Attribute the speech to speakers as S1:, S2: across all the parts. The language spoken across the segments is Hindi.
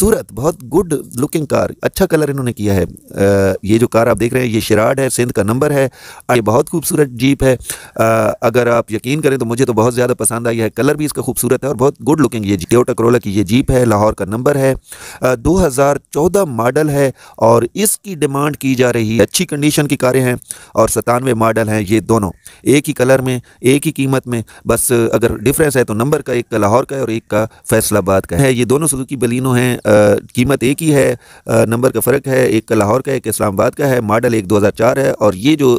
S1: खूबसूरत बहुत गुड लुकिंग कार अच्छा कलर इन्होंने किया है आ, ये जो कार आप देख रहे हैं ये शराड है सिंध का नंबर है ये बहुत खूबसूरत जीप है आ, अगर आप यकीन करें तो मुझे तो बहुत ज़्यादा पसंद आई है कलर भी इसका खूबसूरत है और बहुत गुड लुकिंग ये टोयोटा करोला की ये जीप है लाहौर का नंबर है दो हज़ार मॉडल है और इसकी डिमांड की जा रही है अच्छी कंडीशन की कारें हैं और सतानवे मॉडल हैं ये दोनों एक ही कलर में एक ही कीमत में बस अगर डिफरेंस है तो नंबर का एक का लाहौर का है और एक का फैसलाबाद का है ये दोनों सुजुकी बलिनो हैं कीमत एक ही है नंबर का फ़र्क है एक का लाहौर का एक इस्लामाबाद का है मॉडल एक 2004 है और ये जो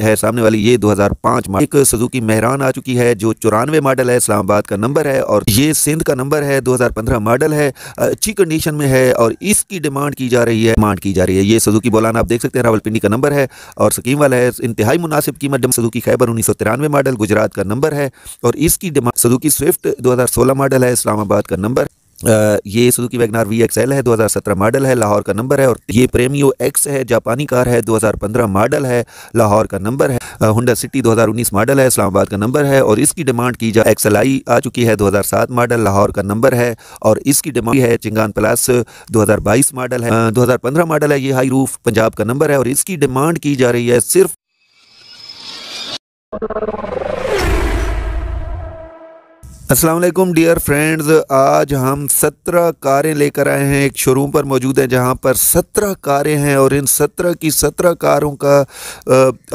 S1: है सामने वाली ये 2005 मॉडल एक सुजुकी मेहरान आ चुकी है जो चौरानवे मॉडल है इस्लामाबाद का नंबर है और ये सिंध का नंबर है 2015 मॉडल है अच्छी कंडीशन में है और इसकी डिमांड की जा रही है डिमांड की जा रही है ये सजुकी बोलाना आप देख सकते हैं रावलपिंडी का नंबर है और सकीम वाला है इंतहाई मुनासिब कीमत सजुकी खैबर उन्नीस मॉडल गुजरात का नंबर है और इसकी डिमांड सजुकी स्विफ्ट दो मॉडल है इस्लामाबाद का नंबर ये Suzuki wagon r V X L है 2017 मॉडल है लाहौर का नंबर है और ये प्रेमियो एक्स है जापानी कार है 2015 मॉडल है लाहौर का नंबर है होंडा सिटी 2019 मॉडल है इस्लामाबाद का नंबर है और इसकी डिमांड की जा एक्स आई आ चुकी है 2007 मॉडल लाहौर का नंबर है और इसकी डिमांड है चिंगान प्लस दो मॉडल है दो मॉडल है ये हाई रूफ पंजाब का नंबर है और इसकी डिमांड की जा रही है सिर्फ असलम डियर फ्रेंड्स आज हम सत्रह कारें लेकर आए हैं एक शोरूम पर मौजूद हैं जहां पर सत्रह कारें हैं और इन सत्रह की सत्रह कारों का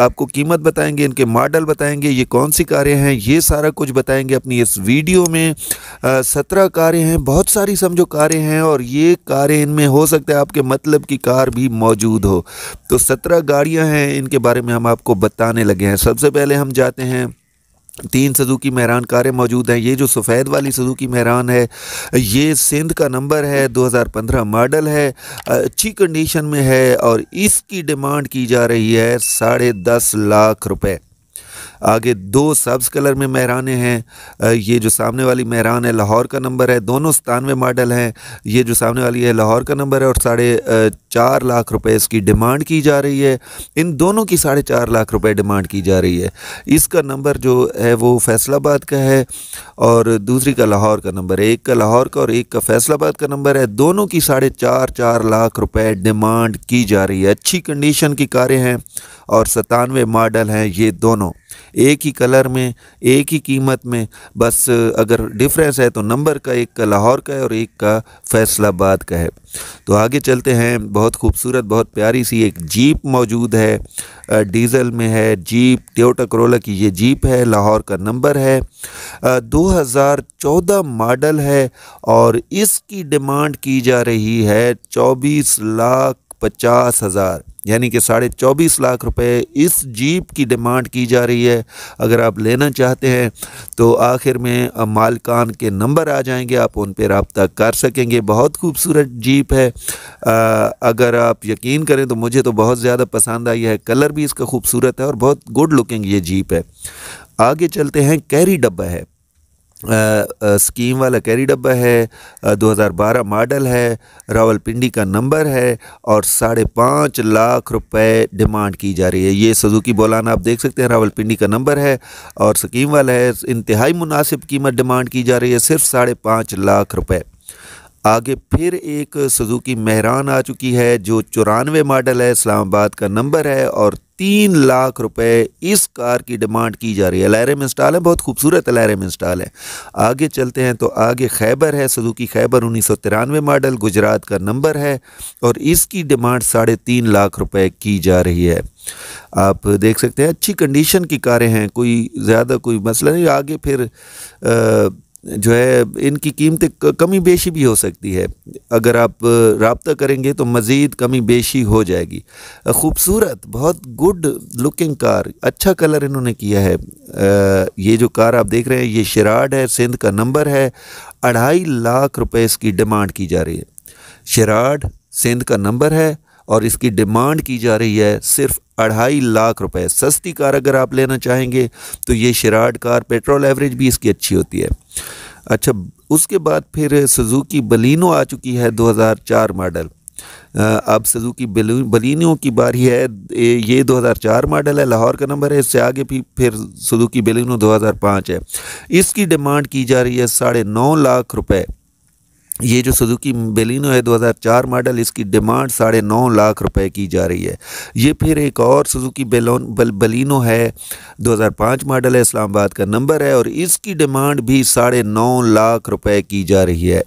S1: आपको कीमत बताएंगे इनके मॉडल बताएंगे ये कौन सी कारें हैं ये सारा कुछ बताएंगे अपनी इस वीडियो में सत्रह कारें हैं बहुत सारी समझो कारें हैं और ये कारें इनमें हो सकता है आपके मतलब की कार भी मौजूद हो तो सत्रह गाड़ियाँ हैं इनके बारे में हम आपको बताने लगे हैं सबसे पहले हम जाते हैं तीन की महरान कारें मौजूद हैं ये जो सफ़ेद वाली की महरान है ये सिंध का नंबर है 2015 मॉडल है अच्छी कंडीशन में है और इसकी डिमांड की जा रही है साढ़े दस लाख रुपए आगे दो सब्ज़ कलर में महराने हैं ये जो सामने वाली महरान है लाहौर का नंबर है दोनों सतानवे मॉडल हैं ये जो सामने वाली है लाहौर का नंबर है और साढ़े चार लाख रुपए इसकी डिमांड की जा रही है इन दोनों की साढ़े चार लाख रुपए डिमांड की जा रही है इसका नंबर जो है वो फैसलाबाद का है और दूसरी का लाहौर का नंबर है एक का लाहौर का और एक का फैसलाबाद का नंबर है दोनों की साढ़े चार चार लाख रुपए डिमांड की जा रही है अच्छी कंडीशन की कारें हैं और सतानवे मॉडल हैं ये दोनों एक ही कलर में एक ही कीमत में बस अगर डिफरेंस है तो नंबर का एक का लाहौर का है और एक का फैसलाबाद का है तो आगे चलते हैं बहुत खूबसूरत बहुत प्यारी सी एक जीप मौजूद है डीज़ल में है जीप ट्योटा करोला की ये जीप है लाहौर का नंबर है 2014 मॉडल है और इसकी डिमांड की जा रही है 24 लाख पचास हज़ार यानी कि साढ़े चौबीस लाख रुपए इस जीप की डिमांड की जा रही है अगर आप लेना चाहते हैं तो आखिर में मालकान के नंबर आ जाएंगे आप उन पर रबता कर सकेंगे बहुत खूबसूरत जीप है आ, अगर आप यकीन करें तो मुझे तो बहुत ज़्यादा पसंद आई है कलर भी इसका खूबसूरत है और बहुत गुड लुकिंग ये जीप है आगे चलते हैं कैरी डब्बा है स्कीम वाला कैरी डब्बा है आ, 2012 मॉडल है रावलपिंडी का नंबर है और साढ़े पाँच लाख रुपए डिमांड की जा रही है ये सजुकी बोलान आप देख सकते हैं रावलपिंडी का नंबर है और स्कीम वाला है इंतहाई मुनासिब कीमत डिमांड की जा रही है सिर्फ साढ़े पाँच लाख रुपए आगे फिर एक सजुकी मेहरान आ चुकी है जो चौरानवे मॉडल है इस्लामाबाद का नंबर है और तीन लाख रुपए इस कार की डिमांड की जा रही है में इंस्टॉल है बहुत खूबसूरत में इंस्टॉल है आगे चलते हैं तो आगे खैबर है सदुकी खैबर उन्नीस सौ तिरानवे मॉडल गुजरात का नंबर है और इसकी डिमांड साढ़े तीन लाख रुपए की जा रही है आप देख सकते हैं अच्छी कंडीशन की कारें हैं कोई ज़्यादा कोई मसला नहीं आगे फिर आ, जो है इनकी कीमतें कमी बेशी भी हो सकती है अगर आप रबता करेंगे तो मज़ीद कमी बेशी हो जाएगी खूबसूरत बहुत गुड लुकिंग कार अच्छा कलर इन्होंने किया है ये जो कार आप देख रहे हैं ये शराड है सिंध का नंबर है अढ़ाई लाख रुपए इसकी डिमांड की जा रही है शराड सिंध का नंबर है और इसकी डिमांड की जा रही है सिर्फ अढ़ाई लाख रुपए सस्ती कार अगर आप लेना चाहेंगे तो ये शराड कार पेट्रोल एवरेज भी इसकी अच्छी होती है अच्छा उसके बाद फिर सुजुकी बलिनो आ चुकी है 2004 मॉडल अब सुजुकी बलिनो की बारी है ये 2004 मॉडल है लाहौर का नंबर है इससे आगे भी फिर सुजुकी बलिनो 2005 है इसकी डिमांड की जा रही है साढ़े नौ लाख रुपए ये जो सुजुकी बेलिनो है 2004 मॉडल इसकी डिमांड साढ़े नौ लाख रुपए की जा रही है ये फिर एक और सुजुकी बेलोन बल, बलिनो है 2005 मॉडल है इस्लामाबाद का नंबर है और इसकी डिमांड भी साढ़े नौ लाख रुपए की जा रही है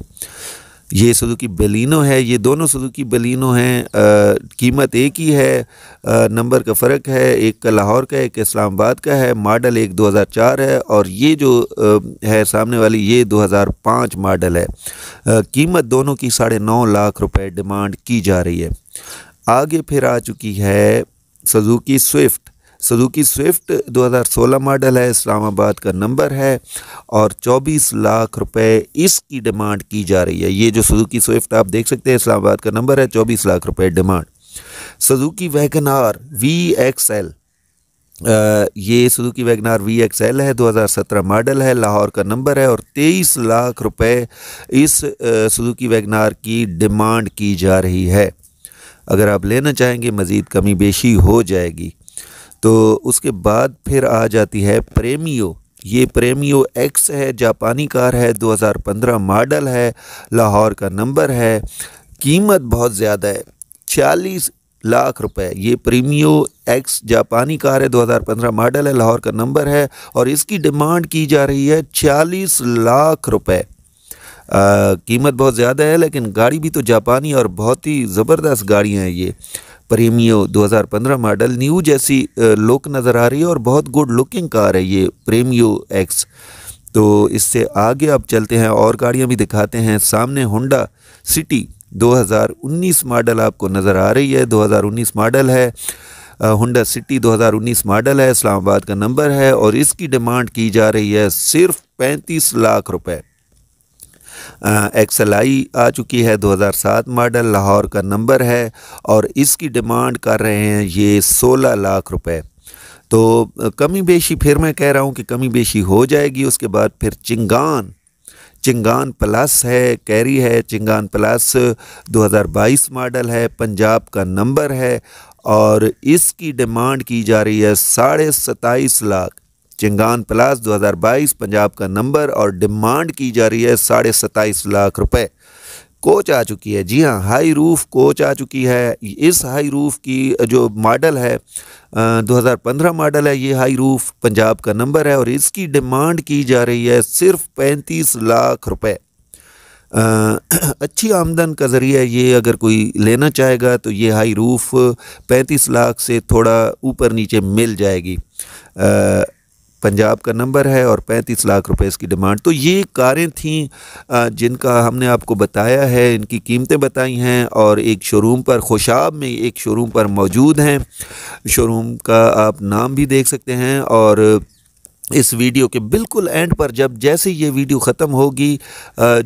S1: ये सुजुकी बेलिनो है ये दोनों सुजुकी बेलिनो हैं कीमत एक ही है नंबर का फ़र्क है एक का लाहौर का एक इस्लामाबाद का है मॉडल एक 2004 है और ये जो आ, है सामने वाली ये 2005 मॉडल है आ, कीमत दोनों की साढ़े नौ लाख रुपए डिमांड की जा रही है आगे फिर आ चुकी है Suzuki Swift Suzuki Swift 2016 model है इस्लामाबाद का नंबर है और 24 लाख रुपए इसकी डिमांड की जा रही है ये जो सदुकी स्विफ्ट आप देख सकते हैं इस्लामाबाद का नंबर है 24 लाख रुपए demand Suzuki wagon R V X L ये ये wagon wagon r V X L है 2017 मॉडल है लाहौर का नंबर है और 23 लाख रुपए इस सदुकी वैगनार की डिमांड की जा रही है अगर आप लेना चाहेंगे मज़ीद कमी बेशी हो जाएगी तो उसके बाद फिर आ जाती है प्रेमियो ये प्रेमियो एक्स है जापानी कार है 2015 मॉडल है लाहौर का नंबर है कीमत बहुत ज़्यादा है छियालीस लाख रुपए ये प्रीमियो एक्स जापानी कार है 2015 मॉडल है लाहौर का नंबर है और इसकी डिमांड की जा रही है छियालीस लाख रुपए कीमत बहुत ज़्यादा है लेकिन गाड़ी भी तो जापानी और बहुत ही ज़बरदस्त गाड़ियाँ हैं ये प्रेमियो 2015 मॉडल न्यू जैसी लुक नज़र आ रही है और बहुत गुड लुकिंग कार है ये प्रेमियो एक्स तो इससे आगे आप चलते हैं और गाड़ियाँ भी दिखाते हैं सामने होंडा सिटी 2019 मॉडल आपको नज़र आ रही है 2019 मॉडल है होंडा सिटी 2019 मॉडल है इस्लामाबाद का नंबर है और इसकी डिमांड की जा रही है सिर्फ पैंतीस लाख रुपए एक्सल आई आ चुकी है 2007 मॉडल लाहौर का नंबर है और इसकी डिमांड कर रहे हैं ये 16 लाख रुपए तो कमी बेशी फिर मैं कह रहा हूँ कि कमी बेशी हो जाएगी उसके बाद फिर चिंगान चिंगान प्लस है कैरी है चिंगान प्लस 2022 मॉडल है पंजाब का नंबर है और इसकी डिमांड की जा रही है साढ़े सताईस लाख चिंगान प्लास 2022 पंजाब का नंबर और डिमांड की जा रही है साढ़े सत्ताईस लाख रुपए कोच आ चुकी है जी हाँ हाई रूफ़ कोच आ चुकी है इस हाई रूफ़ की जो मॉडल है आ, 2015 मॉडल है ये हाई रूफ़ पंजाब का नंबर है और इसकी डिमांड की जा रही है सिर्फ पैंतीस लाख रुपए अच्छी आमदन का ज़रिया ये अगर कोई लेना चाहेगा तो ये हाई रूफ़ पैंतीस लाख से थोड़ा ऊपर नीचे मिल जाएगी आ, पंजाब का नंबर है और पैंतीस लाख रुपए इसकी डिमांड तो ये कारें थीं जिनका हमने आपको बताया है इनकी कीमतें बताई हैं और एक शोरूम पर खुशाब में एक शोरूम पर मौजूद हैं शोरूम का आप नाम भी देख सकते हैं और इस वीडियो के बिल्कुल एंड पर जब जैसे ये वीडियो ख़त्म होगी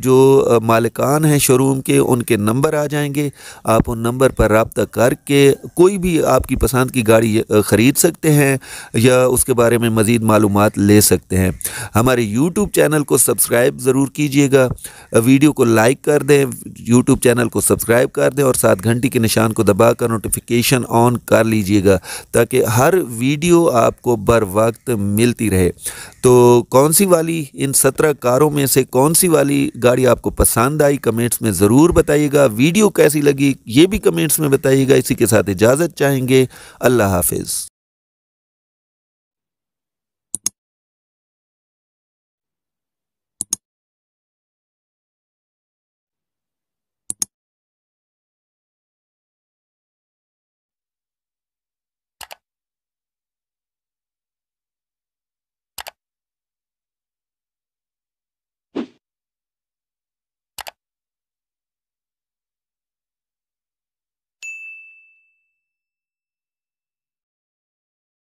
S1: जो मालिकान हैं शोरूम के उनके नंबर आ जाएंगे आप उन नंबर पर रबता करके कोई भी आपकी पसंद की गाड़ी ख़रीद सकते हैं या उसके बारे में मज़ीद मालूम ले सकते हैं हमारे यूट्यूब चैनल को सब्सक्राइब ज़रूर कीजिएगा वीडियो को लाइक कर दें यूट्यूब चैनल को सब्सक्राइब कर दें और सात घंटी के निशान को दबा कर नोटिफिकेशन ऑन कर लीजिएगा ताकि हर वीडियो आपको बर वक्त मिलती रहे है तो कौन सी वाली इन सत्रह कारों में से कौन सी वाली गाड़ी आपको पसंद आई कमेंट्स में ज़रूर बताइएगा वीडियो कैसी लगी ये भी कमेंट्स में बताइएगा इसी के साथ इजाज़त चाहेंगे अल्लाह हाफिज़